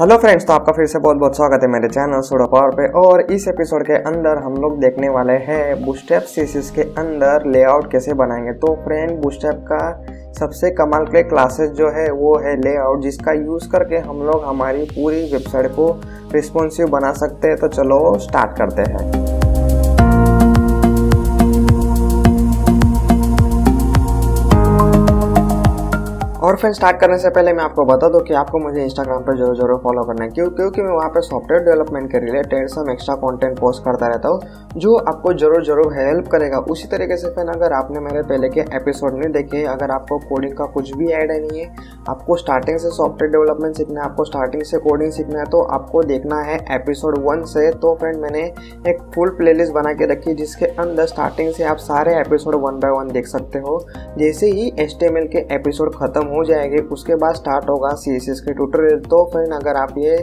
hello friends तो आपका फिर से बहुत बहुत स्वागत है मेरे चैनल सोडा पावर पे और इस एपिसोड के अंदर हम लोग देखने वाले हैं बुस्टेप सीसीस के अंदर लेआउट कैसे बनाएंगे तो फ्रेंड बुस्टेप का सबसे कमाल के क्लासेस जो है वो है लेआउट जिसका यूज़ करके हम लोग हमारी पूरी वेबसाइट को रिस्पॉन्सिव बना सकते हैं तो चलो स्टार्ट करते हैं और फ्रेंड स्टार्ट करने से पहले मैं आपको बता दूं कि आपको मुझे इंस्टाग्राम पर जरूर जरूर फॉलो करना है क्यों क्योंकि मैं वहाँ पर सॉफ्टवेयर डेवलपमेंट के related some extra content post करता रहता हूँ जो आपको जरूर जरूर हेल्प करेगा उसी तरीके से फ्रेंड अगर आपने मेरे पहले के एपिसोड नहीं देखे अगर आपको कोडिंग का कुछ भी ऐड नहीं है आपको स्टार्टिंग से सॉफ्टवेयर डेवलपमेंट सीखना है आपको स्टार्टिंग से कोडिंग सीखना है तो आपको देखना है एपिसोड वन से तो फ्रेंड मैंने एक फुल प्ले बना के रखी जिसके अंदर स्टार्टिंग से आप सारे एपिसोड वन बाय वन देख सकते हो जैसे ही एस के एपिसोड खत्म हो जाएंगे उसके बाद स्टार्ट होगा सी एस एस के ट्यूटोरियल तो फ्रेंड अगर आप ये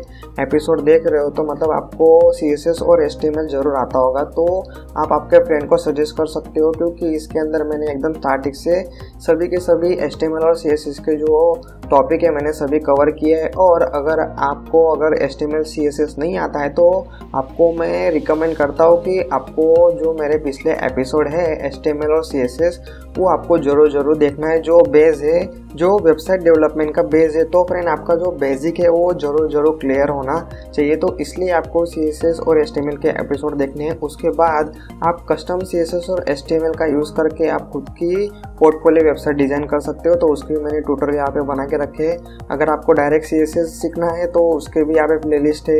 एपिसोड देख रहे हो तो मतलब आपको सी एस एस और एस टी एम एल जरूर आता होगा तो आप आपके फ्रेंड को सजेस्ट कर सकते हो क्योंकि इसके अंदर मैंने एकदम स्टार्टिंग से सभी के सभी एस टी एम एल और सी एस एस के जो टॉपिक है मैंने सभी कवर किए हैं और अगर आपको अगर S T M L C S S नहीं आता है तो आपको मैं रिकमेंड करता हूँ कि आपको जो मेरे पिछले एपिसोड है एस टी एम एल और सी एस एस वो आपको जरूर जरूर देखना है जो बेस है जो वेबसाइट डेवलपमेंट का बेस है तो फ्रेंड आपका जो बेसिक है वो जरूर जरूर क्लियर होना चाहिए तो इसलिए आपको सी और एस के एपिसोड देखने हैं उसके बाद आप कस्टम सी और एस का यूज़ करके आप खुद की पोर्टफोलियो वेबसाइट डिज़ाइन कर सकते हो तो उसकी मैंने ट्यूटर यहाँ पे बना के रखे हैं अगर आपको डायरेक्ट सी सीखना है तो उसके भी यहाँ पे प्ले लिस्ट है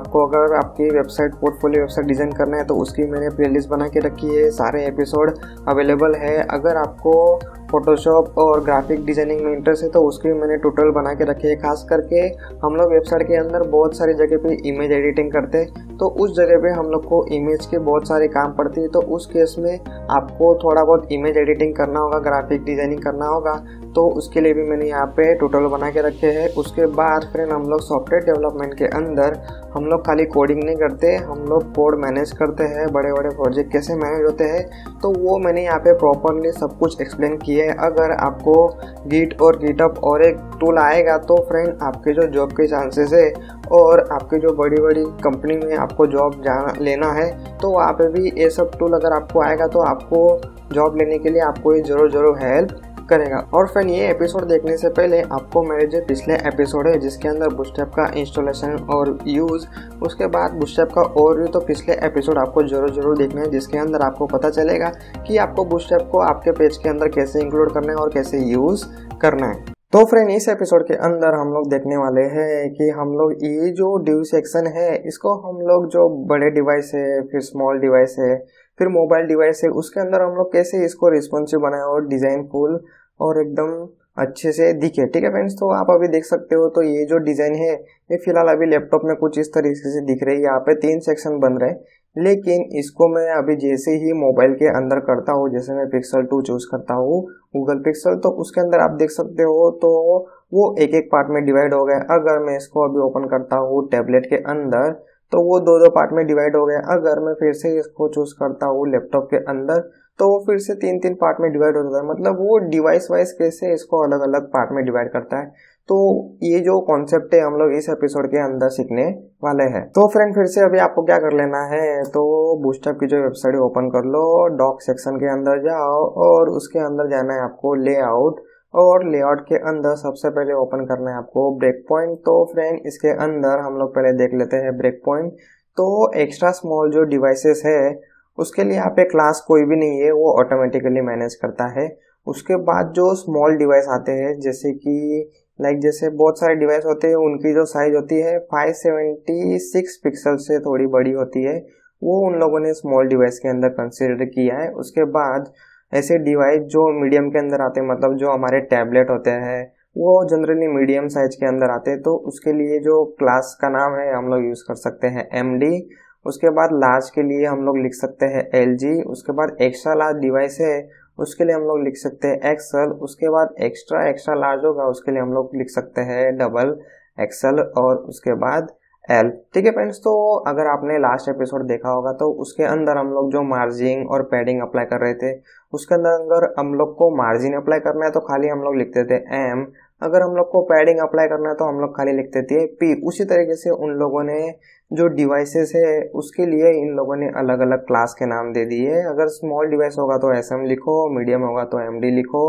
आपको अगर आपकी वेबसाइट पोर्टफोलियो वेबसाइट डिज़ाइन करना है तो उसकी मैंने प्ले बना के रखी है सारे एपिसोड अवेलेबल है अगर अगर आपको फोटोशॉप और ग्राफिक डिज़ाइनिंग में इंटरेस्ट है तो उसके भी मैंने टोटल बना के रखे है खास करके हम लोग वेबसाइट के अंदर बहुत सारी जगह पे इमेज एडिटिंग करते हैं तो उस जगह पे हम लोग को इमेज के बहुत सारे काम पड़ते हैं तो उस केस में आपको थोड़ा बहुत इमेज एडिटिंग करना होगा ग्राफिक डिज़ाइनिंग करना होगा तो उसके लिए भी मैंने यहाँ पे टोटल बना के रखे हैं उसके बाद फ्रेंड हम लोग सॉफ्टवेयर डेवलपमेंट के अंदर हम लोग खाली कोडिंग नहीं करते हम लोग कोड मैनेज करते हैं बड़े बड़े प्रोजेक्ट कैसे मैनेज होते हैं तो वो मैंने यहाँ पे प्रॉपरली सब कुछ एक्सप्लेन किया है अगर आपको गीट और गीटअप और एक टूल आएगा तो फ्रेंड आपके जो जॉब के चांसेस है और आपके जो बड़ी बड़ी कंपनी में आपको जॉब जाना लेना है तो वहाँ पे भी ये सब टूल अगर आपको आएगा तो आपको जॉब लेने के लिए आपको ये ज़रूर ज़रूर हेल्प करेगा और फ्रेंड ये एपिसोड देखने से पहले आपको मेरे जो पिछले एपिसोड है जिसके अंदर बुस्टैप का इंस्टॉलेशन और यूज़ उसके बाद बुस्टैप का और यू तो पिछले एपिसोड आपको जरूर जरूर देखना है जिसके अंदर आपको पता चलेगा कि आपको बुस्टैप को आपके पेज के अंदर कैसे इंक्लूड करना है और कैसे यूज़ करना है तो फ्रेंड इस एपिसोड के अंदर हम लोग देखने वाले हैं कि हम लोग ये जो ड्यू सेक्शन है इसको हम लोग जो बड़े डिवाइस है फिर स्मॉल डिवाइस है फिर मोबाइल डिवाइस है उसके अंदर हम लोग कैसे इसको रिस्पॉन्सिव बनाए और डिज़ाइनफुल और एकदम अच्छे से दिखे ठीक है फ्रेंड्स तो आप अभी देख सकते हो तो ये जो डिज़ाइन है ये फिलहाल अभी लैपटॉप में कुछ इस तरीके से दिख रही है यहाँ पे तीन सेक्शन बन रहे हैं लेकिन इसको मैं अभी जैसे ही मोबाइल के अंदर करता हूँ जैसे मैं पिक्सल टू चूज़ करता हूँ गूगल पिक्सल तो उसके अंदर आप देख सकते हो तो वो एक एक पार्ट में डिवाइड हो गए अगर मैं इसको अभी ओपन करता हूँ टैबलेट के अंदर तो वो दो दो पार्ट में डिवाइड हो गए अगर मैं फिर से इसको चूज़ करता हूँ लैपटॉप के अंदर तो वो फिर से तीन तीन पार्ट में डिवाइड हो जाता है मतलब वो डिवाइस वाइज कैसे इसको अलग अलग पार्ट में डिवाइड करता है तो ये जो कॉन्सेप्ट है हम लोग इस एपिसोड के अंदर सीखने वाले हैं तो फ्रेंड फिर से अभी आपको क्या कर लेना है तो बूस्टअप की जो वेबसाइट है ओपन कर लो डॉक सेक्शन के अंदर जाओ और उसके अंदर जाना है आपको लेआउट और लेआउट के अंदर सबसे पहले ओपन करना है आपको ब्रेक पॉइंट तो फ्रेंड इसके अंदर हम लोग पहले देख लेते हैं ब्रेक पॉइंट तो एक्स्ट्रा स्मॉल जो डिवाइसेस है उसके लिए यहाँ पे क्लास कोई भी नहीं है वो ऑटोमेटिकली मैनेज करता है उसके बाद जो स्मॉल डिवाइस आते हैं जैसे कि लाइक like जैसे बहुत सारे डिवाइस होते हैं उनकी जो साइज होती है 576 पिक्सल से थोड़ी बड़ी होती है वो उन लोगों ने स्मॉल डिवाइस के अंदर कंसिडर किया है उसके बाद ऐसे डिवाइस जो मीडियम के अंदर आते हैं मतलब जो हमारे टैबलेट होते हैं वो जनरली मीडियम साइज के अंदर आते हैं तो उसके लिए जो क्लास का नाम है हम लोग यूज़ कर सकते हैं एम उसके बाद लार्ज के लिए हम लोग लिख सकते हैं एल जी उसके बाद एक्स्ट्रा लार्ज डिवाइस है उसके लिए हम लोग लिख सकते हैं एक्सल उसके बाद एक्स्ट्रा एक्स्ट्रा लार्ज होगा उसके लिए हम लोग लिख सकते हैं डबल एक्सल और उसके बाद एल ठीक है फ्रेंड्स तो अगर आपने लास्ट एपिसोड देखा होगा तो उसके अंदर हम लोग जो मार्जिन और पैडिंग अप्लाई कर रहे थे उसके अंदर अगर हम लोग को मार्जिन अप्लाई करना है तो खाली हम लोग लिखते थे एम अगर हम लोग को पैडिंग अप्लाई करना है तो हम लोग खाली लिखते थे पी उसी तरीके से उन लोगों ने जो डिवाइसेस है उसके लिए इन लोगों ने अलग अलग क्लास के नाम दे दिए अगर स्मॉल डिवाइस होगा तो एस एम लिखो मीडियम होगा तो एम डी लिखो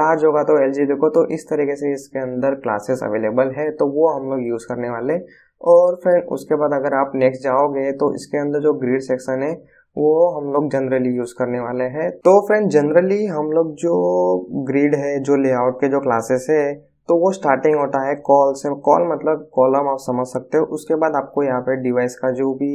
लार्ज होगा तो एल जी लिखो तो इस तरीके से इसके अंदर क्लासेस अवेलेबल है तो वो हम लोग यूज़ करने वाले और फिर उसके बाद अगर आप नेक्स्ट जाओगे तो इसके अंदर जो ग्रीड सेक्शन है वो हम लोग जनरली यूज़ करने वाले हैं तो फ्रेंड जनरली हम लोग जो ग्रीड है जो लेआउट के जो क्लासेस है तो वो स्टार्टिंग होता है कॉल से कॉल मतलब कॉलम आप समझ सकते हो उसके बाद आपको यहाँ पे डिवाइस का जो भी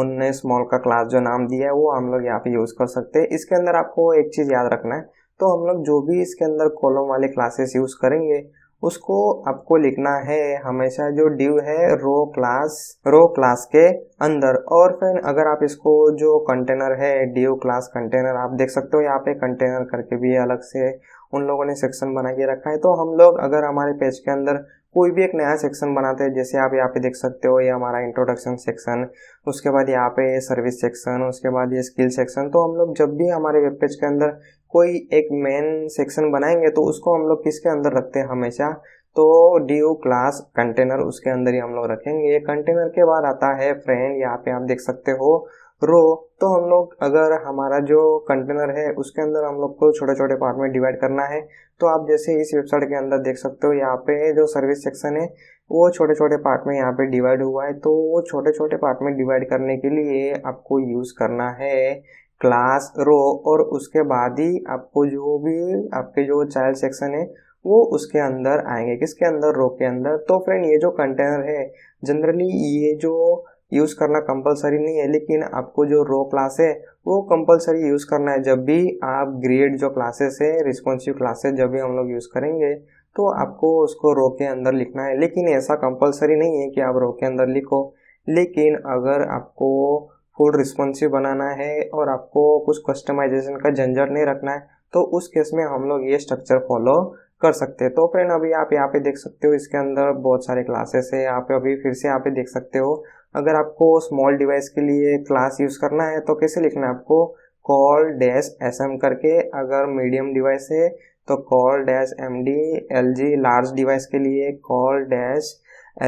उनने स्मॉल का क्लास जो नाम दिया है वो हम लोग यहाँ पे यूज़ कर सकते हैं इसके अंदर आपको एक चीज़ याद रखना है तो हम लोग जो भी इसके अंदर कॉलम वाले क्लासेस यूज़ करेंगे उसको आपको लिखना है हमेशा जो ड्यू है रो क्लास रो क्लास के अंदर और फिर अगर आप इसको जो कंटेनर है ड्यू क्लास कंटेनर आप देख सकते हो यहाँ पे कंटेनर करके भी अलग से उन लोगों ने सेक्शन बना के रखा है तो हम लोग अगर हमारे पेज के अंदर कोई भी एक नया सेक्शन बनाते हैं जैसे आप यहाँ पे देख सकते हो ये हमारा इंट्रोडक्शन सेक्शन उसके बाद यहाँ पे ये सर्विस सेक्शन उसके बाद ये स्किल सेक्शन तो हम लोग जब भी हमारे वेब पेज के अंदर कोई एक मेन सेक्शन बनाएंगे तो उसको हम लोग किसके अंदर रखते हैं हमेशा तो ड्यू क्लास कंटेनर उसके अंदर ही हम लोग रखेंगे ये कंटेनर के बाद आता है फ्रेंड यहाँ पे आप देख सकते हो रो तो हम लोग अगर हमारा जो कंटेनर है उसके अंदर हम लोग को छोटे छोटे पार्ट में डिवाइड करना है तो आप जैसे इस वेबसाइट के अंदर देख सकते हो यहाँ पे जो सर्विस सेक्शन है वो छोटे छोटे पार्ट में यहाँ पे डिवाइड हुआ है तो वो छोटे छोटे पार्ट में डिवाइड करने के लिए आपको यूज़ करना है क्लास रो और उसके बाद ही आपको जो भी आपके जो चाइल्ड सेक्शन है वो उसके अंदर आएंगे किसके अंदर रो के अंदर तो फ्रेंड ये जो कंटेनर है जनरली ये जो यूज़ करना कंपलसरी नहीं है लेकिन आपको जो रो क्लास है वो कंपलसरी यूज़ करना है जब भी आप ग्रेड जो क्लासेस है रिस्पॉन्सिव क्लासेस जब भी हम लोग यूज़ करेंगे तो आपको उसको रो के अंदर लिखना है लेकिन ऐसा कंपलसरी नहीं है कि आप रो के अंदर लिखो लेकिन अगर आपको फुल रिस्पॉन्सिव बनाना है और आपको कुछ कस्टमाइजेशन का झंझट नहीं रखना है तो उस केस में हम लोग ये स्ट्रक्चर फॉलो कर सकते हैं तो फ्रेंड अभी आप यहाँ पे देख सकते हो इसके अंदर बहुत सारे क्लासेस है यहाँ पे अभी फिर से यहाँ पे देख सकते हो अगर आपको स्मॉल डिवाइस के लिए क्लास यूज़ करना है तो कैसे लिखना है आपको कॉल डैश एस एम करके अगर मीडियम डिवाइस है तो col dash M D L G large device के लिए col dash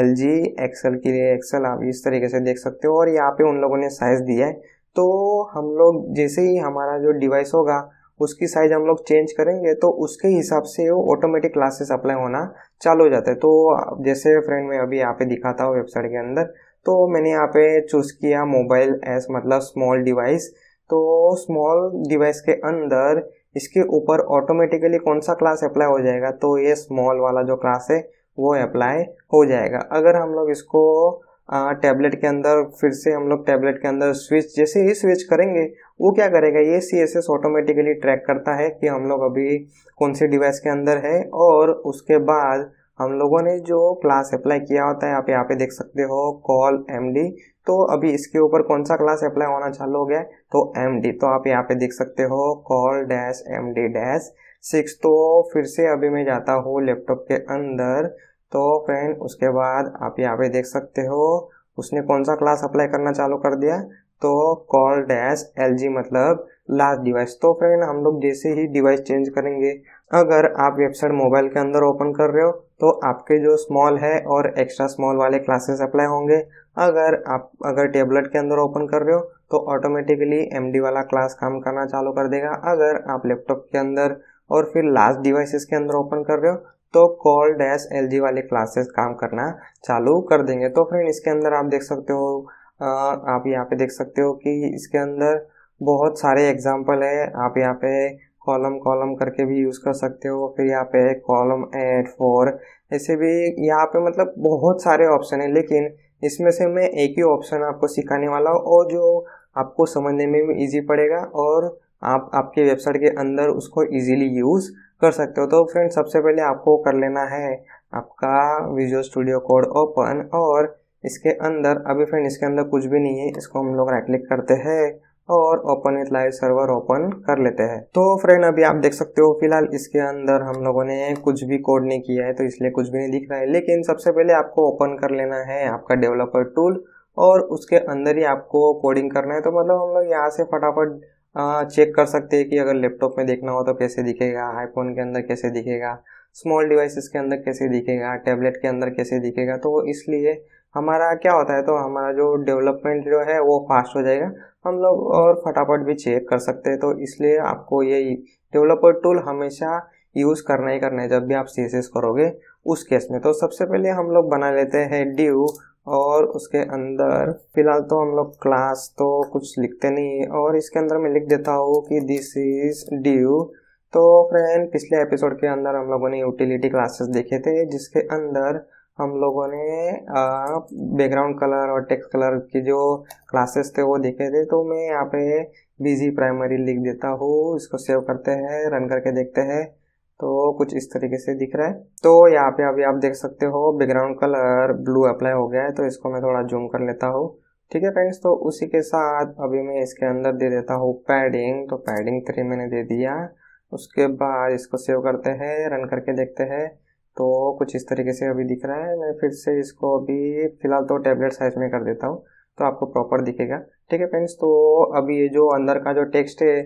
L G XL के लिए एक्सएल आप इस तरीके से देख सकते हो और यहाँ पे उन लोगों ने साइज़ दिया है तो हम लोग जैसे ही हमारा जो डिवाइस होगा उसकी साइज हम लोग चेंज करेंगे तो उसके हिसाब से वो ऑटोमेटिक क्लासेस अप्लाई होना चालू हो जाता है तो जैसे फ्रेंड मैं अभी यहाँ पे दिखाता हूँ वेबसाइट के अंदर तो मैंने यहाँ पे चूज़ किया मोबाइल एस मतलब स्मॉल डिवाइस तो स्मॉल डिवाइस के अंदर इसके ऊपर ऑटोमेटिकली कौन सा क्लास अप्लाई हो जाएगा तो ये स्मॉल वाला जो क्लास है वो अप्लाई हो जाएगा अगर हम लोग इसको टैबलेट के अंदर फिर से हम लोग टैबलेट के अंदर स्विच जैसे ही स्विच करेंगे वो क्या करेगा ये C S S automatically track करता है कि हम लोग अभी कौन से डिवाइस के अंदर है और उसके बाद हम लोगों ने जो क्लास अप्लाई किया होता है आप यहाँ पे देख सकते हो कॉल एम तो अभी इसके ऊपर कौन सा क्लास अप्लाई होना चालू हो गया तो एम तो आप यहाँ पे देख सकते हो col dash M dash six तो फिर से अभी मैं जाता हूँ लैपटॉप के अंदर तो फ्रेंड उसके बाद आप यहाँ पे देख सकते हो उसने कौन सा क्लास अप्लाई करना चालू कर दिया तो कॉल डैश एल मतलब लास्ट डिवाइस तो फ्रेंड हम लोग जैसे ही डिवाइस चेंज करेंगे अगर आप वेबसाइट मोबाइल के अंदर ओपन कर रहे हो तो आपके जो स्मॉल है और एक्स्ट्रा स्मॉल वाले क्लासेस अप्लाई होंगे अगर आप अगर टेबलेट के अंदर ओपन कर रहे हो तो ऑटोमेटिकली एम वाला क्लास काम करना चालू कर देगा अगर आप लैपटॉप के अंदर और फिर लास्ट डिवाइसेस के अंदर ओपन कर रहे हो तो कॉल डैश एल वाले क्लासेस काम करना चालू कर देंगे तो फ्रेंड इसके अंदर आप देख सकते हो आप यहाँ पे देख सकते हो कि इसके अंदर बहुत सारे एग्जाम्पल है आप यहाँ पे कॉलम कॉलम करके भी यूज़ कर सकते हो फिर यहाँ पे कॉलम एट फोर ऐसे भी यहाँ पे मतलब बहुत सारे ऑप्शन है लेकिन इसमें से मैं एक ही ऑप्शन आपको सिखाने वाला हूँ और जो आपको समझने में भी ईजी पड़ेगा और आप आपके वेबसाइट के अंदर उसको इजीली यूज़ कर सकते हो तो फ्रेंड सबसे पहले आपको कर लेना है आपका विजुअल स्टूडियो कोड ओपन और इसके अंदर अभी फ्रेंड इसके अंदर कुछ भी नहीं है इसको हम लोग राइट क्लिक करते हैं और ओपन इथ लाइव सर्वर ओपन कर लेते हैं तो फ्रेंड अभी आप देख सकते हो फिलहाल इसके अंदर हम लोगों ने कुछ भी कोड नहीं किया है तो इसलिए कुछ भी नहीं दिख रहा है लेकिन सबसे पहले आपको ओपन कर लेना है आपका डेवलपर टूल और उसके अंदर ही आपको कोडिंग करना है तो मतलब हम लोग यहाँ से फटाफट चेक कर सकते हैं कि अगर लैपटॉप में देखना हो तो कैसे दिखेगा आईफोन के अंदर कैसे दिखेगा स्मॉल डिवाइसेस के अंदर कैसे दिखेगा टैबलेट के अंदर कैसे दिखेगा तो इसलिए हमारा क्या होता है तो हमारा जो डेवलपमेंट जो है वो फास्ट हो जाएगा हम लोग और फटाफट भी चेक कर सकते हैं तो इसलिए आपको ये डेवलपर टूल हमेशा यूज़ करना ही करना है जब भी आप सी करोगे उस केस में तो सबसे पहले हम लोग बना लेते हैं ड्यू और उसके अंदर फिलहाल तो हम लोग क्लास तो कुछ लिखते नहीं है और इसके अंदर मैं लिख देता हूँ कि दिस इज़ ड्यू तो फ्रेंड पिछले एपिसोड के अंदर हम लोगों ने यूटिलिटी क्लासेस देखे थे जिसके अंदर हम लोगों ने बैकग्राउंड कलर और टेक्स्ट कलर के जो क्लासेस थे वो देखे थे तो मैं यहाँ पे बीजी प्राइमरी लिख देता हूँ इसको सेव करते हैं रन करके देखते हैं तो कुछ इस तरीके से दिख रहा है तो यहाँ पे अभी आप देख सकते हो बैकग्राउंड कलर ब्लू अप्लाई हो गया है तो इसको मैं थोड़ा जूम कर लेता हूँ ठीक है फ्रेंड्स तो उसी के साथ अभी मैं इसके अंदर दे देता हूँ पैडिंग तो पैडिंग थ्री मैंने दे दिया उसके बाद इसको सेव करते हैं रन करके देखते हैं तो कुछ इस तरीके से अभी दिख रहा है मैं फिर से इसको अभी फ़िलहाल तो टैबलेट साइज़ में कर देता हूँ तो आपको प्रॉपर दिखेगा ठीक है फ्रेंड्स तो अभी ये जो अंदर का जो टेक्स्ट है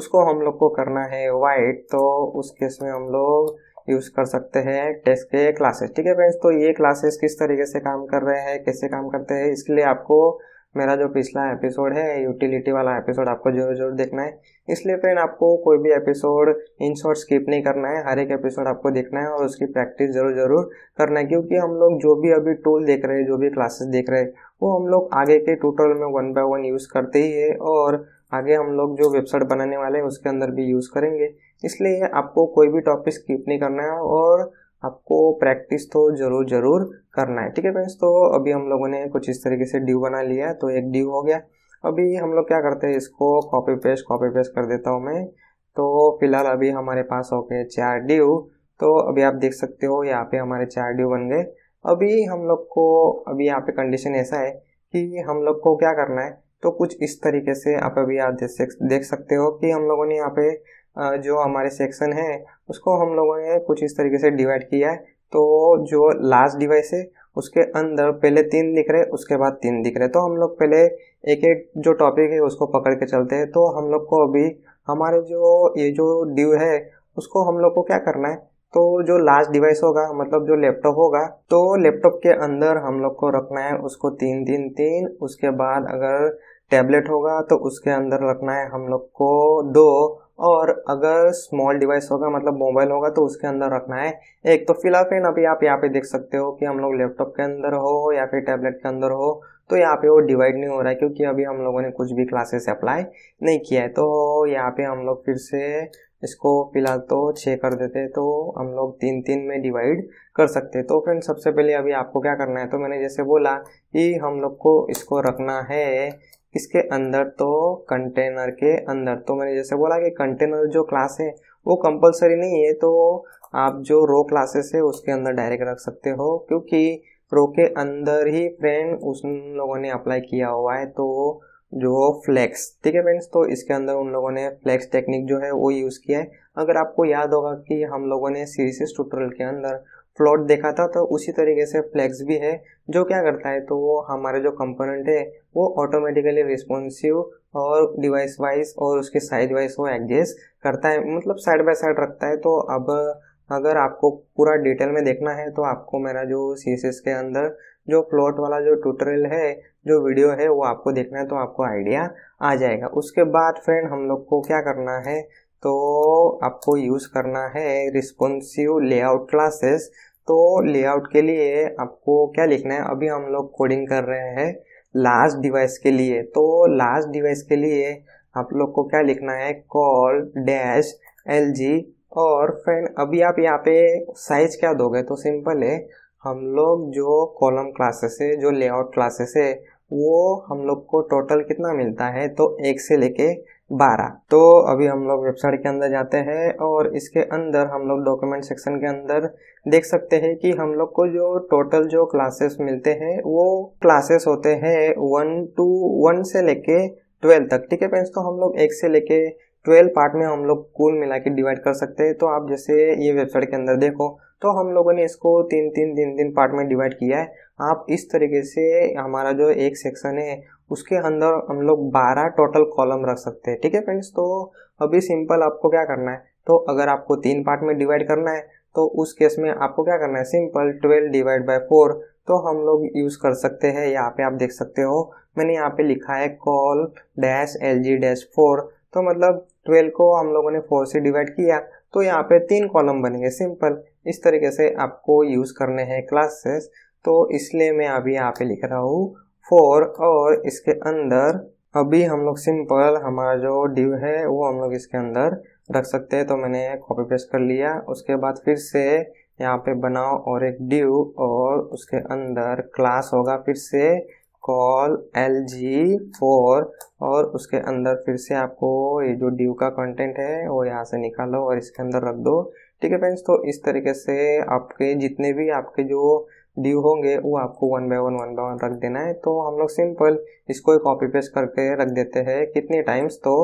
उसको हम लोग को करना है वाइट तो उस केस में हम लोग यूज़ कर सकते हैं टेस्ट के क्लासेस ठीक है फ्रेंड्स तो ये क्लासेस किस तरीके से काम कर रहे हैं कैसे काम करते हैं इसके लिए आपको मेरा जो पिछला एपिसोड है यूटिलिटी वाला एपिसोड आपको जरूर जरूर देखना है इसलिए फ्रेंड आपको कोई भी एपिसोड इन शॉर्ट स्किप नहीं करना है हर एक एपिसोड आपको देखना है और उसकी प्रैक्टिस जरूर जरूर करना है क्योंकि हम लोग जो भी अभी टूल देख रहे हैं जो भी क्लासेस देख रहे हैं वो हम लोग आगे के टूटोरियल में वन बाय वन यूज़ करते ही है और आगे हम लोग जो वेबसाइट बनाने वाले हैं उसके अंदर भी यूज़ करेंगे इसलिए आपको कोई भी टॉपिक स्किप नहीं करना है और आपको प्रैक्टिस तो ज़रूर ज़रूर करना है ठीक है फ्रेंड्स तो अभी हम लोगों ने कुछ इस तरीके से ड्यू बना लिया तो एक ड्यू हो गया अभी हम लोग क्या करते हैं इसको कॉपी पेस्ट कॉपी पेस्ट कर देता हूँ मैं तो फिलहाल अभी हमारे पास हो गए चार ड्यू तो अभी आप देख सकते हो यहाँ पे हमारे चार ड्यू बन गए अभी हम लोग को अभी यहाँ पे कंडीशन ऐसा है कि हम लोग को क्या करना है तो कुछ इस तरीके से आप अभी आप देख देख सकते हो कि हम लोगों ने यहाँ पे जो हमारे सेक्शन है उसको हम लोगों ने कुछ इस तरीके से डिवाइड किया है तो जो लास्ट डिवाइस है उसके अंदर पहले तीन दिख रहे उसके बाद तीन दिख रहे तो हम लोग पहले एक एक जो टॉपिक है उसको पकड़ के चलते हैं तो हम लोग को अभी हमारे जो ये जो ड्यू है उसको हम लोग को क्या करना है तो जो लास्ट डिवाइस होगा मतलब जो लैपटॉप होगा तो लैपटॉप के अंदर हम लोग को रखना है उसको तीन तीन तीन उसके बाद अगर टैबलेट होगा तो उसके अंदर रखना है हम लोग को दो और अगर स्मॉल डिवाइस होगा मतलब मोबाइल होगा तो उसके अंदर रखना है एक तो फिलहाल अभी आप यहाँ पे देख सकते हो कि हम लोग लैपटॉप के अंदर हो या फिर टैबलेट के अंदर हो तो यहाँ पे वो डिवाइड नहीं हो रहा है क्योंकि अभी हम लोगों ने कुछ भी क्लासेस अप्लाई नहीं किया है तो यहाँ पे हम लोग फिर से इसको फिलहाल तो छः कर देते तो हम लोग तीन तीन में डिवाइड कर सकते तो फ्रेंड सबसे पहले अभी आपको क्या करना है तो मैंने जैसे बोला कि हम लोग को इसको रखना है इसके अंदर तो कंटेनर के अंदर तो मैंने जैसे बोला कि कंटेनर जो क्लास है वो कंपलसरी नहीं है तो आप जो रो क्लासेस है उसके अंदर डायरेक्ट रख सकते हो क्योंकि रो के अंदर ही फ्रेंड उस लोगों ने अप्लाई किया हुआ है तो जो फ्लेक्स ठीक है फ्रेंड्स तो इसके अंदर उन लोगों ने फ्लेक्स टेक्निक जो है वो यूज़ किया है अगर आपको याद होगा कि हम लोगों ने सीरीज टूटोरियल के अंदर फ्लोट देखा था तो उसी तरीके से फ्लैक्स भी है जो क्या करता है तो वो हमारे जो कंपोनेंट है वो ऑटोमेटिकली रिस्पॉन्सिव और डिवाइस वाइज और उसके साइज वाइज वो एडजस्ट करता है मतलब साइड बाय साइड रखता है तो अब अगर आपको पूरा डिटेल में देखना है तो आपको मेरा जो सी के अंदर जो प्लॉट वाला जो ट्यूटोरियल है जो वीडियो है वो आपको देखना है तो आपको आइडिया आ जाएगा उसके बाद फ्रेंड हम लोग को क्या करना है तो आपको यूज़ करना है रिस्पॉन्सिव लेआउट क्लासेस तो लेआउट के लिए आपको क्या लिखना है अभी हम लोग कोडिंग कर रहे हैं लास्ट डिवाइस के लिए तो लास्ट डिवाइस के लिए आप लोग को क्या लिखना है कॉल डैश एल जी और फिर अभी आप यहाँ पे साइज क्या दोगे तो सिंपल है हम लोग जो कॉलम क्लासेस है जो लेआउट क्लासेस है वो हम लोग को टोटल कितना मिलता है तो एक से लेके बारह तो अभी हम लोग वेबसाइट के अंदर जाते हैं और इसके अंदर हम लोग डॉक्यूमेंट सेक्शन के अंदर देख सकते हैं कि हम लोग को जो टोटल जो क्लासेस मिलते हैं वो क्लासेस होते हैं वन टू वन से लेके ट्वेल्व तक ठीक है फ्रेंड्स तो हम लोग एक से लेके ट्वेल्व पार्ट में हम लोग कुल मिला के डिवाइड कर सकते हैं तो आप जैसे ये वेबसाइट के अंदर देखो तो हम लोगों ने इसको तीन तीन तीन तीन पार्ट में डिवाइड किया है आप इस तरीके से हमारा जो एक सेक्शन है उसके अंदर हम लोग 12 टोटल कॉलम रख सकते हैं ठीक है फ्रेंड्स तो अभी सिंपल आपको क्या करना है तो अगर आपको तीन पार्ट में डिवाइड करना है तो उस केस में आपको क्या करना है सिंपल 12 डिवाइड बाय फोर तो हम लोग यूज़ कर सकते हैं यहाँ पे आप देख सकते हो मैंने यहाँ पे लिखा है col dash L G dash four तो मतलब ट्वेल्व को हम लोगों ने फोर से डिवाइड किया तो यहाँ पे तीन कॉलम बनेंगे सिंपल इस तरीके से आपको यूज़ करने हैं क्लासेस तो इसलिए मैं अभी यहाँ पे लिख रहा हूँ फोर और इसके अंदर अभी हम लोग सिंपल हमारा जो डिव है वो हम लोग इसके अंदर रख सकते हैं तो मैंने कॉपी पेस्ट कर लिया उसके बाद फिर से यहाँ पे बनाओ और एक डिव और उसके अंदर क्लास होगा फिर से कॉल एल जी फोर और उसके अंदर फिर से आपको ये जो डिव का कंटेंट है वो यहाँ से निकालो और इसके अंदर रख दो ठीक है फ्रेंड्स तो इस तरीके से आपके जितने भी आपके जो ड्यू होंगे वो आपको one by one one by one रख देना है तो हम लोग सिंपल इसको ही कॉपी पेस्ट करके रख देते हैं कितने टाइम्स तो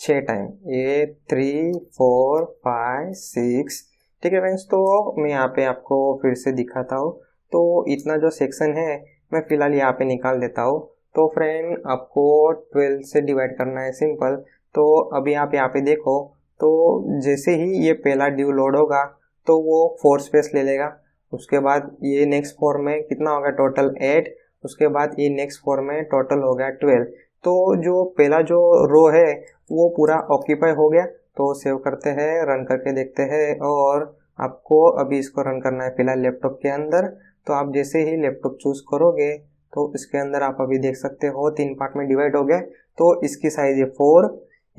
छः टाइम ये थ्री फोर फाइव सिक्स ठीक है फ्रेंड्स तो मैं यहाँ पे आपको फिर से दिखाता हूँ तो इतना जो सेक्शन है मैं फ़िलहाल यहाँ पे निकाल देता हूँ तो फ्रेंड आपको ट्वेल्व से डिवाइड करना है सिंपल तो अभी आप यहाँ पे देखो तो जैसे ही ये पहला ड्यू लोड होगा तो वो फोर स्पेस ले लेगा उसके बाद ये नेक्स्ट फोर में कितना होगा टोटल एट उसके बाद ये नेक्स्ट फोर में टोटल हो गया ट्वेल्व तो जो पहला जो रो है वो पूरा ऑक्यूपाई हो गया तो सेव करते हैं रन करके देखते हैं और आपको अभी इसको रन करना है फिलहाल लैपटॉप के अंदर तो आप जैसे ही लैपटॉप चूज करोगे तो इसके अंदर आप अभी देख सकते हो तीन पार्ट में डिवाइड हो गया तो इसकी साइज है फोर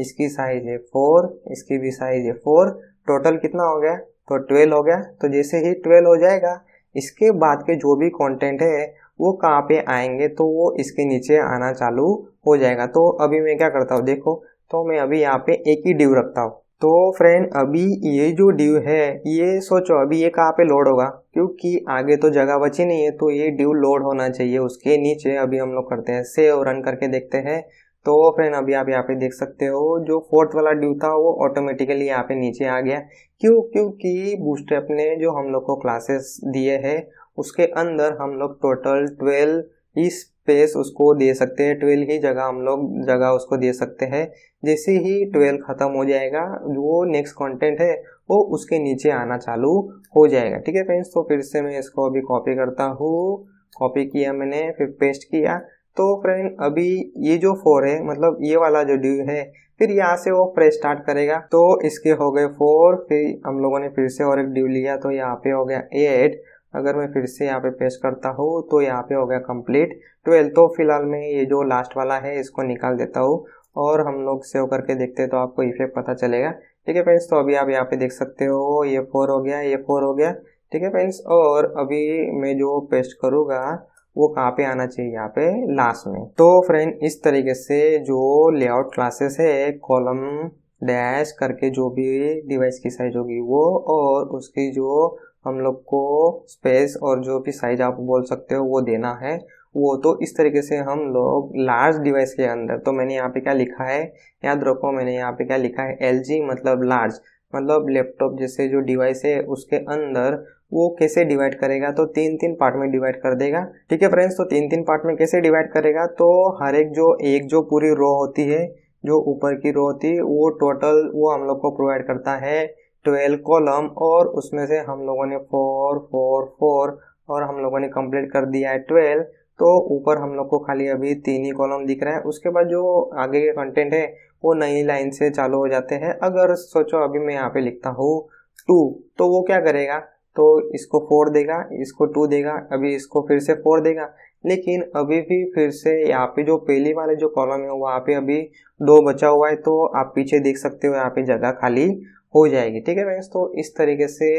इसकी साइज है फोर इसकी भी साइज है फोर टोटल कितना हो गया तो ट्वेल्व हो गया तो जैसे ही ट्वेल्व हो जाएगा इसके बाद के जो भी कंटेंट है वो कहाँ पे आएंगे तो वो इसके नीचे आना चालू हो जाएगा तो अभी मैं क्या करता हूँ देखो तो मैं अभी यहाँ पे एक ही ड्यू रखता हूँ तो फ्रेंड अभी ये जो ड्यू है ये सोचो अभी ये कहाँ पे लोड होगा क्योंकि आगे तो जगह बची नहीं है तो ये ड्यू लोड होना चाहिए उसके नीचे अभी हम लोग करते हैं सेव रन करके देखते हैं तो फ्रेंड अभी आप यहाँ पे देख सकते हो जो फोर्थ वाला ड्यू था वो ऑटोमेटिकली यहाँ पे नीचे आ गया क्यों क्योंकि बूस्टेप ने जो हम लोग को क्लासेस दिए हैं उसके अंदर हम लोग टोटल ट्वेल्व ही स्पेस उसको दे सकते हैं ट्वेल्व ही जगह हम लोग जगह उसको दे सकते हैं जैसे ही ट्वेल्व ख़त्म हो जाएगा वो नेक्स्ट कंटेंट है वो उसके नीचे आना चालू हो जाएगा ठीक है फ्रेंड्स तो फिर से मैं इसको अभी कॉपी करता हूँ कॉपी किया मैंने फिर पेस्ट किया तो फ्रेंड अभी ये जो फोर है मतलब ये वाला जो ड्यू है फिर यहाँ से वो फ्रेश स्टार्ट करेगा तो इसके हो गए फोर फिर हम लोगों ने फिर से और एक ड्यू लिया तो यहाँ पे हो गया एट अगर मैं फिर से यहाँ पे पेश करता हूँ तो यहाँ पे हो गया कंप्लीट ट्वेल्व तो फिलहाल मैं ये जो लास्ट वाला है इसको निकाल देता हूँ और हम लोग सेव करके देखते हैं तो आपको इफेक्ट पता चलेगा ठीक है फ्रेंड्स तो अभी आप यहाँ पे देख सकते हो ये फोर हो गया ये फोर हो गया ठीक है फ्रेंड्स और अभी मैं जो पेस्ट करूँगा वो कहाँ पे आना चाहिए यहाँ पे लास्ट में तो फ्रेंड इस तरीके से जो लेआउट क्लासेस है कॉलम डैश करके जो भी डिवाइस की साइज होगी वो और उसकी जो हम लोग को स्पेस और जो भी साइज आप बोल सकते हो वो देना है वो तो इस तरीके से हम लोग लार्ज डिवाइस के अंदर तो मैंने यहाँ पे क्या लिखा है याद रखो मैंने यहाँ पे क्या लिखा है एल मतलब लार्ज मतलब लैपटॉप जैसे जो डिवाइस है उसके अंदर वो कैसे डिवाइड करेगा तो तीन तीन पार्ट में डिवाइड कर देगा ठीक है फ्रेंड्स तो तीन तीन पार्ट में कैसे डिवाइड करेगा तो हर एक जो एक जो पूरी रो होती है जो ऊपर की रो होती है वो टोटल वो हम लोग को प्रोवाइड करता है ट्वेल्व कॉलम और उसमें से हम लोगों ने फोर फोर फोर और हम लोगों ने कंप्लीट कर दिया है ट्वेल्व तो ऊपर हम लोग को खाली अभी तीन ही कॉलम दिख रहा है उसके बाद जो आगे के कंटेंट है वो नई लाइन से चालू हो जाते हैं अगर सोचो अभी मैं यहाँ पे लिखता हूँ टू तो वो क्या करेगा तो इसको फोर देगा इसको टू देगा अभी इसको फिर से फोर देगा लेकिन अभी भी फिर से यहाँ पे जो पहली वाले जो कॉलम है वहाँ पे अभी दो बचा हुआ है तो आप पीछे देख सकते हो यहाँ पे जगह खाली हो जाएगी ठीक है फ्रेंड्स तो इस तरीके से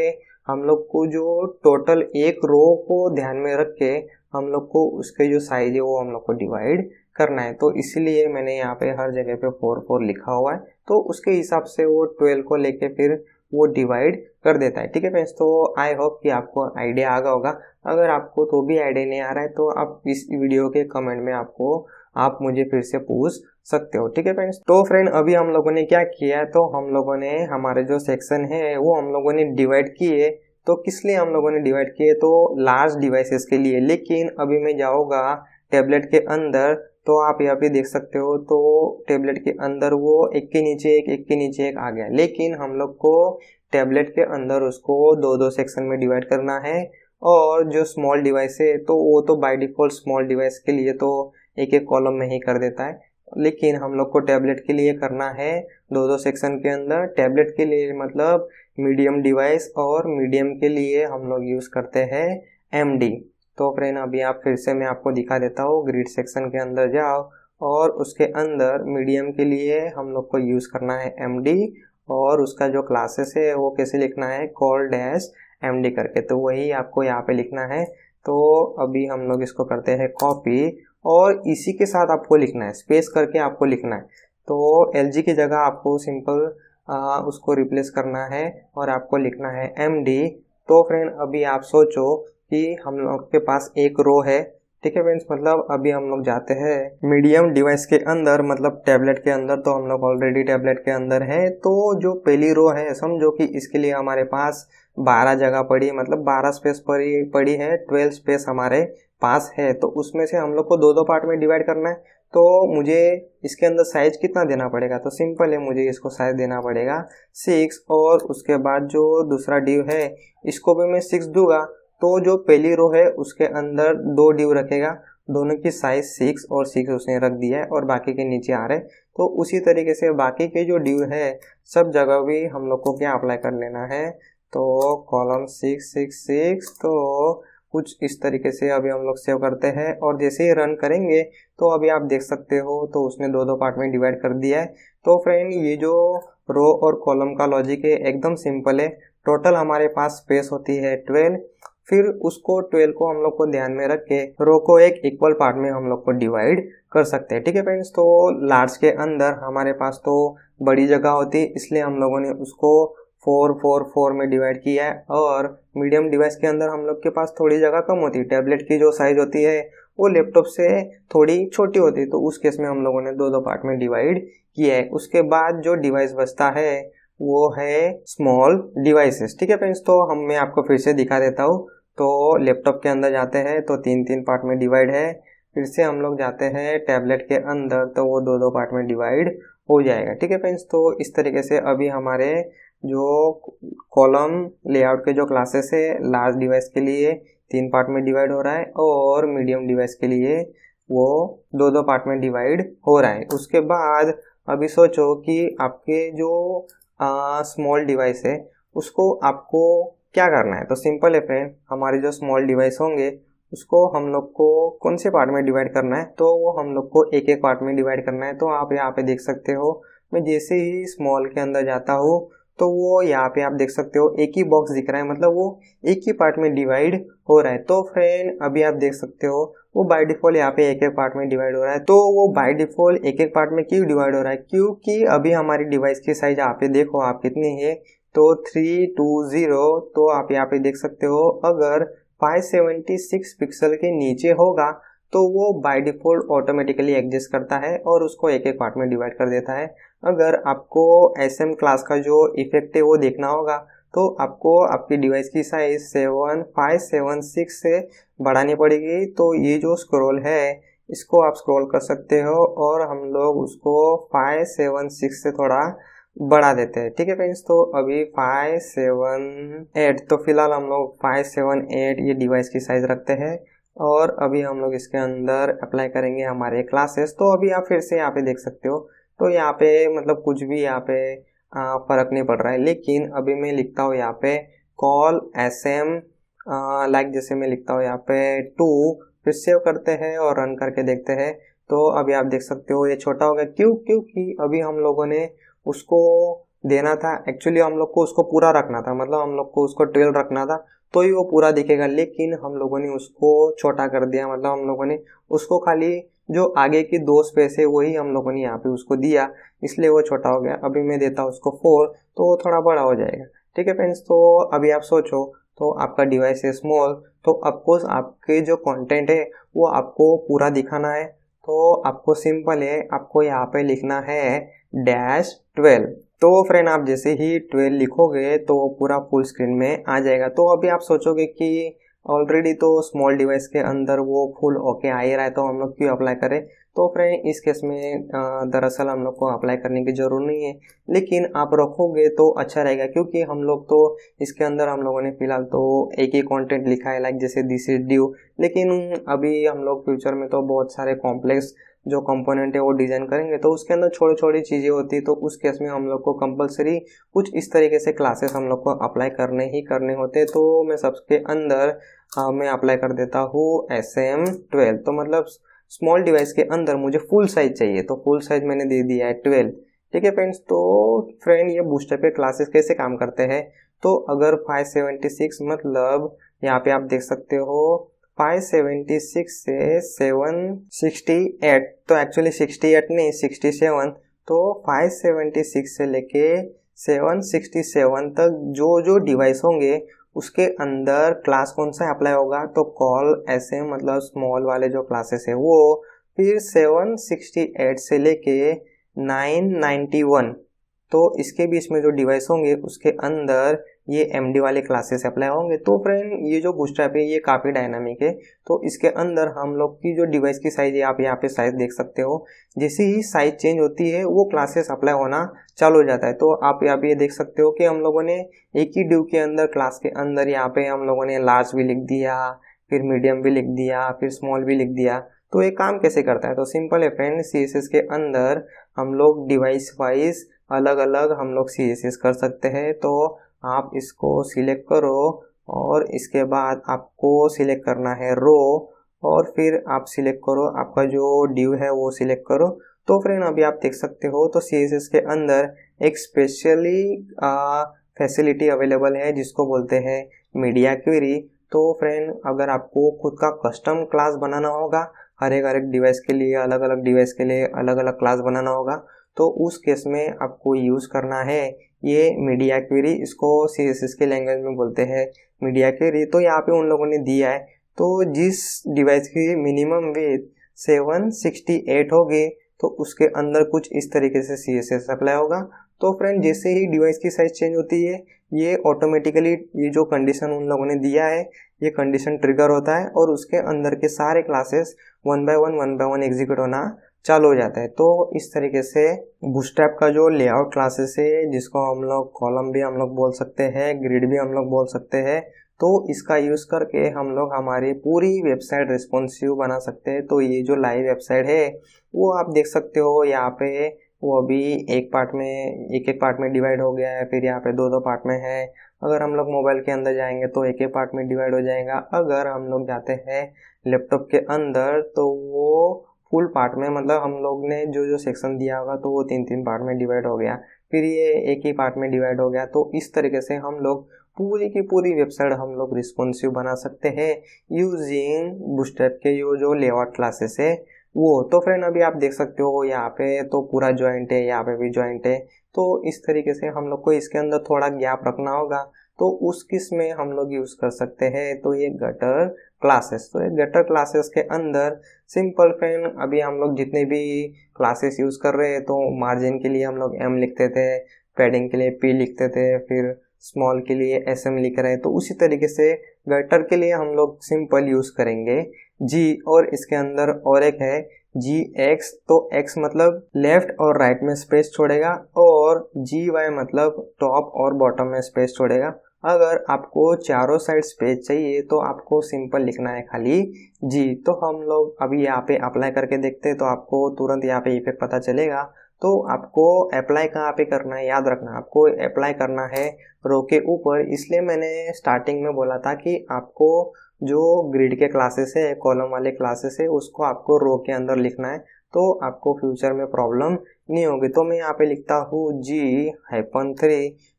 हम लोग को जो टोटल एक रो को ध्यान में रख के हम लोग को उसके जो साइज है वो हम लोग को डिवाइड करना है तो इसीलिए मैंने यहाँ पे हर जगह पे फोर फोर लिखा हुआ है तो उसके हिसाब से वो ट्वेल्व को लेके फिर वो डिवाइड कर देता है ठीक है फ्रेंड्स तो आई होप कि आपको आइडिया आ गया होगा अगर आपको तो भी आइडिया नहीं आ रहा है तो आप इस वीडियो के कमेंट में आपको आप मुझे फिर से पूछ सकते हो ठीक है फ्रेंड्स तो फ्रेंड अभी हम लोगों ने क्या किया है तो हम लोगों ने हमारे जो सेक्शन है वो हम लोगों ने डिवाइड किए तो किस लिए हम लोगों ने डिवाइड किए तो लार्ज डिवाइसेस के लिए लेकिन अभी मैं जाऊँगा टेबलेट के अंदर तो आप यहाँ पे देख सकते हो तो टेबलेट के अंदर वो एक के नीचे एक एक के नीचे एक आ गया लेकिन हम लोग को टेबलेट के अंदर उसको दो दो सेक्शन में डिवाइड करना है और जो स्मॉल डिवाइस है तो वो तो बाय डिफॉल्ट स्मॉल डिवाइस के लिए तो एक एक कॉलम में ही कर देता है लेकिन हम लोग को टैबलेट के लिए करना है दो दो सेक्शन के अंदर टैबलेट के लिए मतलब मीडियम डिवाइस और मीडियम के लिए हम लोग यूज़ करते हैं एम डी तो फ्रेंड अभी आप फिर से मैं आपको दिखा देता हूँ ग्रिड सेक्शन के अंदर जाओ और उसके अंदर मीडियम के लिए हम लोग को यूज़ करना है एम और उसका जो क्लासेस है वो कैसे लिखना है कॉल डैश एम करके तो वही आपको यहाँ पे लिखना है तो अभी हम लोग इसको करते हैं कॉपी और इसी के साथ आपको लिखना है स्पेस करके आपको लिखना है तो एल की जगह आपको सिंपल आ, उसको रिप्लेस करना है और आपको लिखना है एम तो फ्रेंड अभी आप सोचो कि हम लोग के पास एक रो है ठीक है फ्रेंड्स मतलब अभी हम लोग जाते हैं मीडियम डिवाइस के अंदर मतलब टैबलेट के अंदर तो हम लोग ऑलरेडी टैबलेट के अंदर है तो जो पहली रो है समझो कि इसके लिए हमारे पास 12 जगह पड़ी मतलब 12 स्पेस पड़ी पड़ी है 12 स्पेस हमारे पास है तो उसमें से हम लोग को दो दो पार्ट में डिवाइड करना है तो मुझे इसके अंदर साइज कितना देना पड़ेगा तो सिंपल है मुझे इसको साइज देना पड़ेगा सिक्स और उसके बाद जो दूसरा डी है इसको भी मैं सिक्स दूंगा तो जो पहली रो है उसके अंदर दो ड्यू रखेगा दोनों की साइज सिक्स और सिक्स उसने रख दिया है और बाकी के नीचे आ रहे तो उसी तरीके से बाकी के जो ड्यू है सब जगह भी हम लोग को क्या अप्लाई कर लेना है तो कॉलम सिक्स सिक्स सिक्स तो कुछ इस तरीके से अभी हम लोग सेव करते हैं और जैसे ही रन करेंगे तो अभी आप देख सकते हो तो उसने दो दो पार्ट में डिवाइड कर दिया है तो फ्रेंड ये जो रो और कॉलम का लॉजिक है एकदम सिंपल है टोटल हमारे पास स्पेस होती है ट्वेल्व फिर उसको ट्वेल्व को हम लोग को ध्यान में रख के रो को एक इक्वल पार्ट में हम लोग को डिवाइड कर सकते हैं ठीक है फ्रेंड्स तो लार्ज के अंदर हमारे पास तो बड़ी जगह होती है इसलिए हम लोगों ने उसको फोर फोर फोर में डिवाइड किया है और मीडियम डिवाइस के अंदर हम लोग के पास थोड़ी जगह कम होती है टैबलेट की जो साइज होती है वो लैपटॉप से थोड़ी छोटी होती है तो उस केस में हम लोगों ने दो दो पार्ट में डिवाइड किया है उसके बाद जो डिवाइस बचता है वो है स्मॉल डिवाइसेस ठीक है फ्रेंड्स तो हम मैं आपको फिर से दिखा देता हूँ तो लैपटॉप के अंदर जाते हैं तो तीन तीन पार्ट में डिवाइड है फिर से हम लोग जाते हैं टैबलेट के अंदर तो वो दो दो पार्ट में डिवाइड हो जाएगा ठीक है फ्रेंड्स तो इस तरीके से अभी हमारे जो कॉलम लेआउट के जो क्लासेस है लार्ज डिवाइस के लिए तीन पार्ट में डिवाइड हो रहा है और मीडियम डिवाइस के लिए वो दो दो पार्ट में डिवाइड हो रहा है उसके बाद अभी सोचो कि आपके जो स्मॉल डिवाइस है उसको आपको क्या करना है तो सिंपल है फ्रेंड हमारे जो स्मॉल डिवाइस होंगे उसको हम लोग को कौन से पार्ट में डिवाइड करना है तो वो हम लोग को एक एक पार्ट में डिवाइड करना है तो आप यहाँ पे देख सकते हो मैं जैसे ही स्मॉल के अंदर जाता हूँ तो वो यहाँ पे आप देख सकते हो एक ही बॉक्स दिख रहा है मतलब वो एक ही पार्ट में डिवाइड हो रहा है तो फ्रेंड अभी आप देख सकते हो वो बाय डिफॉल्ट यहाँ पे एक एक पार्ट में डिवाइड हो रहा है तो वो बाय डिफॉल्ट एक एक पार्ट में क्यों डिवाइड हो रहा है क्योंकि अभी हमारी डिवाइस की साइज आप पे देखो आप कितनी है तो थ्री टू ज़ीरो तो आप यहाँ पे देख सकते हो अगर 576 पिक्सल के नीचे होगा तो वो बाय डिफ़ॉल्ट ऑटोमेटिकली एडजस्ट करता है और उसको एक एक पार्ट में डिवाइड कर देता है अगर आपको एस एम क्लास का जो इफेक्ट है वो देखना होगा तो आपको आपकी डिवाइस की size seven five seven six से बढ़ानी पड़ेगी तो ये जो स्क्रॉल है इसको आप स्क्रॉल कर सकते हो और हम लोग उसको फाइव सेवन सिक्स से थोड़ा बढ़ा देते हैं ठीक है फ्रेंड्स तो अभी फाइव सेवन एट तो फिलहाल हम लोग फाइव सेवन एट ये डिवाइस की साइज रखते हैं और अभी हम लोग इसके अंदर अप्लाई करेंगे हमारे क्लासेस तो अभी आप फिर से यहाँ पे देख सकते हो तो यहाँ पे मतलब कुछ भी यहाँ पे फ़र्क नहीं पड़ रहा है लेकिन अभी मैं लिखता हूँ यहाँ पे कॉल एस एम लाइक जैसे मैं लिखता हूँ यहाँ पे टू फिर सेव करते हैं और रन करके देखते हैं तो अभी आप देख सकते हो ये छोटा हो गया क्यों क्योंकि अभी हम लोगों ने उसको देना था एक्चुअली हम लोग को उसको पूरा रखना था मतलब हम लोग को उसको ट्रेल रखना था तो ही वो पूरा दिखेगा लेकिन हम लोगों ने उसको छोटा कर दिया मतलब हम लोगों ने उसको खाली जो आगे की दो स्पेस है वही हम लोगों ने यहाँ पे उसको दिया इसलिए वो छोटा हो गया अभी मैं देता हूँ उसको फोर तो वो थोड़ा बड़ा हो जाएगा ठीक है फ्रेंड्स तो अभी आप सोचो तो आपका डिवाइस है स्मॉल तो अफकोर्स आपके जो कंटेंट है वो आपको पूरा दिखाना है तो आपको सिंपल है आपको यहाँ पे लिखना है डैश ट्वेल्व तो फ्रेंड आप जैसे ही ट्वेल्व लिखोगे तो पूरा फुल स्क्रीन में आ जाएगा तो अभी आप सोचोगे कि ऑलरेडी तो स्मॉल डिवाइस के अंदर वो फुल ओके आ ही रहा है तो हम लोग क्यों अप्लाई करें तो फ्रेंड इस केस में दरअसल हम लोग को अप्लाई करने की ज़रूरत नहीं है लेकिन आप रखोगे तो अच्छा रहेगा क्योंकि हम लोग तो इसके अंदर हम लोगों ने फिलहाल तो एक ही कंटेंट लिखा है लाइक जैसे दिस इज ड्यू लेकिन अभी हम लोग फ्यूचर में तो बहुत सारे कॉम्प्लेक्स जो कंपोनेंट है वो डिज़ाइन करेंगे तो उसके अंदर छोटी छोटी चीज़ें होती है तो उस केस में हम लोग को कंपलसरी कुछ इस तरीके से क्लासेस हम लोग को अप्लाई करने ही करने होते तो मैं सबके अंदर आ, हाँ, मैं अप्लाई कर देता हूँ एस एम ट्वेल्व तो मतलब स्मॉल डिवाइस के अंदर मुझे फुल साइज चाहिए तो फुल साइज मैंने दे दिया है ट्वेल्व ठीक है फ्रेंड्स तो फ्रेंड ये बूस्टर पे क्लासेस कैसे काम करते हैं तो अगर फाइव मतलब यहाँ पे आप देख सकते हो फाइव सिक्स से सेवन सिक्सटी एट तो एक्चुअली सिक्सटी एट नहीं सिक्सटी सेवन तो फाइव सेवेंटी सिक्स से लेके सेवन सिक्सटी सेवन तक जो जो डिवाइस होंगे उसके अंदर क्लास कौन सा अप्लाई होगा तो कॉल ऐसे मतलब स्मॉल वाले जो क्लासेस है वो फिर सेवन सिक्सटी एट से लेके नाइन नाइन्टी वन तो इसके बीच में जो डिवाइस होंगे उसके अंदर ये एम डी वाले क्लासेस अप्लाई होंगे तो फ्रेंड ये जो बूस्ट्रैप है ये काफ़ी डायनामिक है तो इसके अंदर हम लोग की जो डिवाइस की साइज़ है आप यहाँ पे साइज़ देख सकते हो जैसे ही साइज़ चेंज होती है वो क्लासेस अप्लाई होना चालू हो जाता है तो आप यहाँ पे ये देख सकते हो कि हम लोगों ने एक ही ड्यू के अंदर क्लास के अंदर यहाँ पे हम लोगों ने लार्ज भी लिख दिया फिर मीडियम भी लिख दिया फिर स्मॉल भी लिख दिया तो ये काम कैसे करता है तो सिंपल है फ्रेंड सी के अंदर हम लोग डिवाइस वाइज अलग अलग हम लोग सी कर सकते हैं तो आप इसको सिलेक्ट करो और इसके बाद आपको सिलेक्ट करना है रो और फिर आप सिलेक्ट करो आपका जो ड्यू है वो सिलेक्ट करो तो फ्रेंड अभी आप देख सकते हो तो सी के अंदर एक स्पेशली फैसिलिटी अवेलेबल है जिसको बोलते हैं मीडिया क्वेरी तो फ्रेंड अगर आपको खुद का कस्टम क्लास बनाना होगा हर एक हर एक डिवाइस के लिए अलग अलग डिवाइस के लिए अलग अलग क्लास बनाना होगा तो उस केस में आपको यूज़ करना है ये मीडिया क्वेरी इसको सी एस एस के लैंग्वेज में बोलते हैं मीडिया क्वेरी तो यहाँ पे उन लोगों ने दिया है तो जिस डिवाइस की minimum weight seven sixty eight होगी तो उसके अंदर कुछ इस तरीके से सी एस एस अप्लाई होगा तो फ्रेंड जैसे ही डिवाइस की साइज चेंज होती है ये ऑटोमेटिकली ये जो कंडीशन उन लोगों ने दिया है ये कंडीशन ट्रिगर होता है और उसके अंदर के सारे classes one by one one by one execute होना चालू हो जाता है तो इस तरीके से बुस्टैप का जो लेआउट क्लासेस है जिसको हम लोग कॉलम भी हम लोग बोल सकते हैं ग्रिड भी हम लोग बोल सकते हैं तो इसका यूज़ करके हम लोग हमारी पूरी वेबसाइट रिस्पॉन्सिव बना सकते हैं तो ये जो लाइव वेबसाइट है वो आप देख सकते हो यहाँ पे वो अभी एक पार्ट में एक एक पार्ट में डिवाइड हो गया है फिर यहाँ पे दो दो पार्ट में है अगर हम लोग मोबाइल के अंदर जाएंगे तो एक एक पार्ट में डिवाइड हो जाएगा अगर हम लोग जाते हैं लैपटॉप के अंदर तो वो फुल पार्ट में मतलब हम लोग ने जो जो सेक्शन दिया होगा तो वो तीन तीन पार्ट में डिवाइड हो गया फिर ये एक ही पार्ट में डिवाइड हो गया तो इस तरीके से हम लोग पूरी की पूरी वेबसाइट हम लोग रिस्पॉन्सिव बना सकते हैं यूजिंग बुस्टेप के यो जो लेआउट क्लासेस है वो तो फ्रेंड अभी आप देख सकते हो यहाँ पे तो पूरा ज्वाइंट है यहाँ पे भी ज्वाइंट है तो इस तरीके से हम लोग को इसके अंदर थोड़ा गैप रखना होगा तो उस किस में हम लोग यूज़ कर सकते हैं तो ये गटर क्लासेस तो गेटर क्लासेस के अंदर सिंपल फैन अभी हम लोग जितने भी क्लासेस यूज़ कर रहे हैं तो मार्जिन के लिए हम लोग एम लिखते थे पैडिंग के लिए पी लिखते थे फिर स्मॉल के लिए एस एम लिख रहे हैं तो उसी तरीके से गटर के लिए हम लोग सिंपल यूज़ करेंगे जी और इसके अंदर और एक है जी एक्स तो एक्स मतलब लेफ्ट और राइट में स्पेस छोड़ेगा और जी वाई मतलब टॉप और बॉटम में स्पेस छोड़ेगा अगर आपको चारों साइड पेज चाहिए तो आपको सिंपल लिखना है खाली जी तो हम लोग अभी यहाँ पे अप्लाई करके देखते हैं तो आपको तुरंत यहाँ पे इफेक्ट पता चलेगा तो आपको अप्लाई कहाँ पे करना है याद रखना आपको अप्लाई करना है रो के ऊपर इसलिए मैंने स्टार्टिंग में बोला था कि आपको जो ग्रिड के क्लासेस है कॉलम वाले क्लासेस है उसको आपको रो के अंदर लिखना है तो आपको फ्यूचर में प्रॉब्लम नहीं होगी तो मैं यहाँ पे लिखता हूँ जी हाइपन थ्री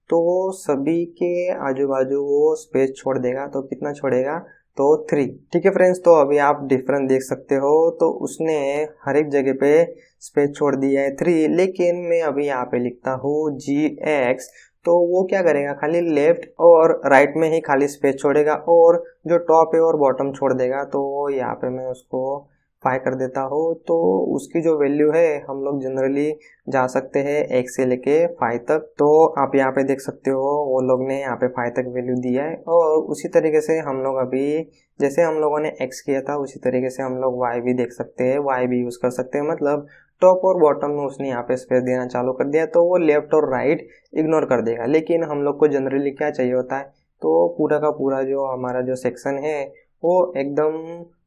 तो सभी के आजू बाजू वो स्पेस छोड़ देगा तो कितना छोड़ेगा तो थ्री ठीक है फ्रेंड्स तो अभी आप डिफरेंस देख सकते हो तो उसने हर एक जगह पे स्पेस छोड़ दिया है थ्री लेकिन मैं अभी यहाँ पे लिखता हूँ जी एक्स तो वो क्या करेगा खाली लेफ्ट और राइट में ही खाली स्पेस छोड़ेगा और जो टॉप है और बॉटम छोड़ देगा तो यहाँ पे मैं उसको पाई कर देता हो तो उसकी जो वैल्यू है हम लोग जनरली जा सकते हैं एक से लेके फाइव तक तो आप यहाँ पे देख सकते हो वो लोग ने यहाँ पे फाइव तक वैल्यू दिया है और उसी तरीके से हम लोग अभी जैसे हम लोगों ने एक्स किया था उसी तरीके से हम लोग वाई भी देख सकते हैं वाई भी यूज़ कर सकते हैं मतलब टॉप और बॉटम में उसने यहाँ पे स्पेस देना चालू कर दिया तो वो लेफ्ट और राइट इग्नोर कर देगा लेकिन हम लोग को जनरली क्या चाहिए होता है तो पूरा का पूरा जो हमारा जो सेक्शन है वो एकदम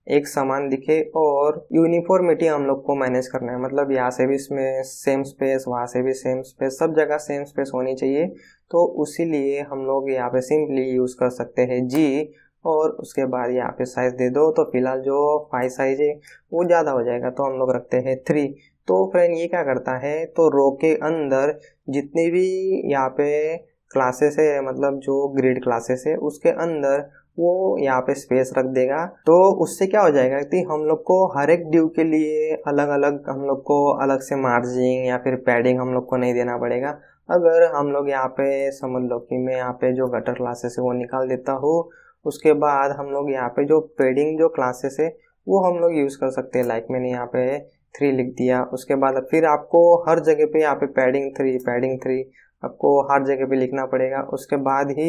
एक समान दिखे और यूनिफॉर्मिटी हम लोग को मैनेज करना है मतलब यहाँ से भी इसमें सेम स्पेस वहाँ से भी सेम स्पेस सब जगह सेम स्पेस होनी चाहिए तो उसी लिए हम लोग यहाँ पे सिंपली यूज़ कर सकते हैं जी और उसके बाद यहाँ पे साइज़ दे दो तो फिलहाल जो फाइव साइज़ है वो ज़्यादा हो जाएगा तो हम लोग रखते हैं थ्री तो फ्रेंड ये क्या करता है तो रो के अंदर जितनी भी यहाँ पे क्लासेस है मतलब जो ग्रेड क्लासेस है उसके अंदर वो यहाँ पे स्पेस रख देगा तो उससे क्या हो जाएगा कि हम लोग को हर एक ड्यू के लिए अलग अलग हम लोग को अलग से मार्जिन या फिर पैडिंग हम लोग को नहीं देना पड़ेगा अगर हम लोग यहाँ पे समझ लो कि मैं यहाँ पे जो गटर क्लासेस है वो निकाल देता हूँ उसके बाद हम लोग यहाँ पे जो पेडिंग जो क्लासेस है वो हम लोग यूज़ कर सकते हैं लाइक मैंने यहाँ पे थ्री लिख दिया उसके बाद फिर आपको हर जगह पे यहाँ पे पैडिंग थ्री पैडिंग थ्री आपको हर जगह पे लिखना पड़ेगा उसके बाद ही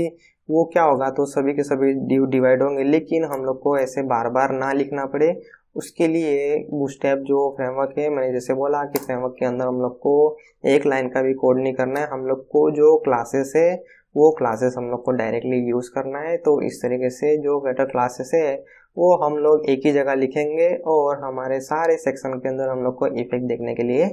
वो क्या होगा तो सभी के सभी डिवाइड होंगे लेकिन हम लोग को ऐसे बार बार ना लिखना पड़े उसके लिए बूस्टैप जो फ्रेमवर्क है मैंने जैसे बोला कि फ्रेमवर्क के अंदर हम लोग को एक लाइन का भी कोड नहीं करना है हम लोग को जो क्लासेस है वो क्लासेस हम लोग को डायरेक्टली यूज़ करना है तो इस तरीके से जो गेटर क्लासेस है वो हम लोग एक ही जगह लिखेंगे और हमारे सारे सेक्शन के अंदर हम लोग को इफेक्ट देखने के लिए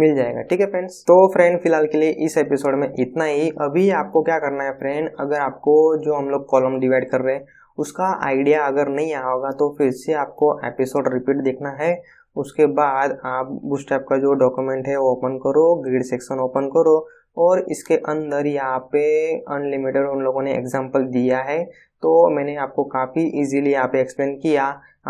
मिल जाएगा ठीक है फ्रेंड्स तो फ्रेंड फिलहाल के लिए इस एपिसोड में इतना ही अभी आपको क्या करना है फ्रेंड अगर आपको जो हम लोग कॉलम डिवाइड कर रहे हैं उसका आइडिया अगर नहीं आया होगा तो फिर से आपको एपिसोड रिपीट देखना है उसके बाद आप टाइप का जो डॉक्यूमेंट है वो ओपन करो ग्रिड सेक्शन ओपन करो और इसके अंदर यहाँ पे अनलिमिटेड उन लोगों ने एग्जाम्पल दिया है तो मैंने आपको काफ़ी इजीली यहाँ पे एक्सप्लेन किया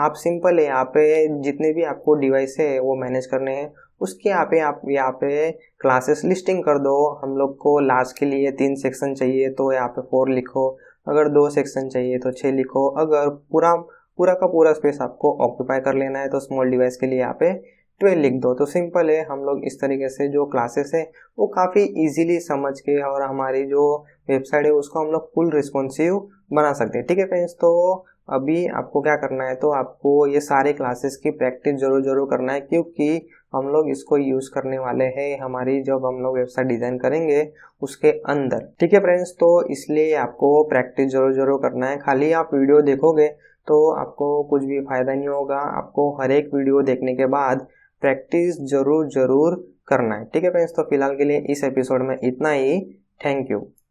आप सिंपल है यहाँ पे जितने भी आपको डिवाइस है वो मैनेज करने हैं उसके यहाँ पे आप यहाँ पे क्लासेस लिस्टिंग कर दो हम लोग को लास्ट के लिए तीन सेक्शन चाहिए तो यहाँ पे फोर लिखो अगर दो सेक्शन चाहिए तो छः लिखो अगर पूरा पूरा का पूरा स्पेस आपको ऑक्यूपाई कर लेना है तो स्मॉल डिवाइस के लिए यहाँ पे ट्वेल्व लिख दो तो सिंपल है हम लोग इस तरीके से जो क्लासेस है वो काफ़ी इजीली समझ के और हमारी जो वेबसाइट है उसको हम लोग फुल रिस्पॉन्सिव बना सकते हैं ठीक है फ्रेंड्स तो अभी आपको क्या करना है तो आपको ये सारे क्लासेस की प्रैक्टिस जरूर जरूर करना है क्योंकि हम लोग इसको यूज करने वाले हैं हमारी जब हम लोग वेबसाइट डिजाइन करेंगे उसके अंदर ठीक है फ्रेंड्स तो इसलिए आपको प्रैक्टिस जरूर जरूर करना है खाली आप वीडियो देखोगे तो आपको कुछ भी फायदा नहीं होगा आपको हर एक वीडियो देखने के बाद प्रैक्टिस जरूर जरूर करना है ठीक है फ्रेंड्स तो फिलहाल के लिए इस एपिसोड में इतना ही थैंक यू